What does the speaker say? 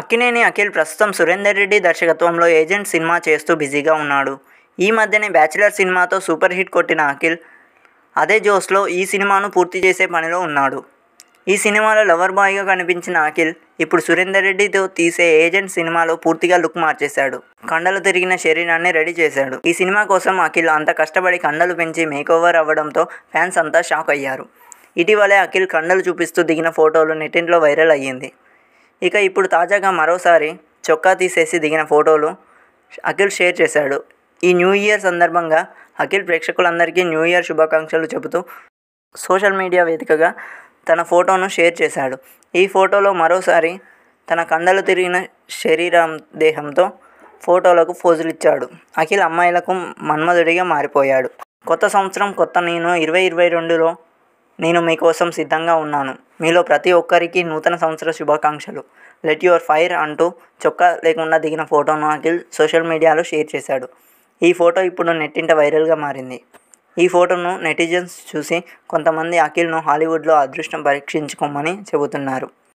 అక్కినేని అఖిల్ ప్రస్తుతం సురేందర్ రెడ్డి దర్శకత్వంలో agent cinema చేస్తూ బిజీగా ఉన్నాడు ఈ మధ్యనే బ్యాచిలర్ సినిమాతో సూపర్ హిట్ కొట్టిన అఖిల్ అదే జోస్లో ఈ సినిమాను పూర్తి చేసే పనిలో ఉన్నాడు ఈ సినిమాలో లవర్ బాయ్గా కనిపించిన అఖిల్ ఇప్పుడు సురేందర్ రెడ్డితో తీసే ఏజెంట్ సినిమాలో పూర్తిగా లుక్ మార్చేశాడు కండలు తిరిగిన శరీరాన్ని రెడీ చేశాడు ఈ సినిమా కోసం అఖిల్ అంత కష్టపడి కండలు పెంచి మేకోవర్ అవ్వడంతో ఫ్యాన్స్ అంతా షాక్ అయ్యారు ఇటీవలే అఖిల్ కండలు చూపిస్తూ దిగిన ఫోటోలు నెట్టింట్లో వైరల్ అయ్యింది ఇక ఇప్పుడు తాజాగా మరోసారి చొక్కా తీసేసి దిగిన ఫోటోలు అఖిల్ షేర్ చేశాడు ఈ న్యూ ఇయర్ సందర్భంగా అఖిల్ ప్రేక్షకులందరికీ న్యూ ఇయర్ శుభాకాంక్షలు చెబుతూ సోషల్ మీడియా వేదికగా తన ఫోటోను షేర్ చేశాడు ఈ ఫోటోలో మరోసారి తన కండలు తిరిగిన శరీరం దేహంతో ఫోటోలకు ఫోజులు ఇచ్చాడు అఖిల్ అమ్మాయిలకు మన్మధుడిగా మారిపోయాడు కొత్త సంవత్సరం కొత్త నేను ఇరవై ఇరవై రెండులో నేను మీకోసం సిద్ధంగా ఉన్నాను మీలో ప్రతి ఒక్కరికి నూతన సంవత్సర శుభాకాంక్షలు లెట్ యువర్ ఫైర్ అంటూ చొక్కా లేకుండా దిగిన ఫోటోను అఖిల్ సోషల్ మీడియాలో షేర్ చేశాడు ఈ ఫోటో ఇప్పుడు నెట్టింట వైరల్గా మారింది ఈ ఫోటోను నెటిజన్స్ చూసి కొంతమంది అఖిల్ను హాలీవుడ్లో అదృష్టం పరీక్షించుకోమని చెబుతున్నారు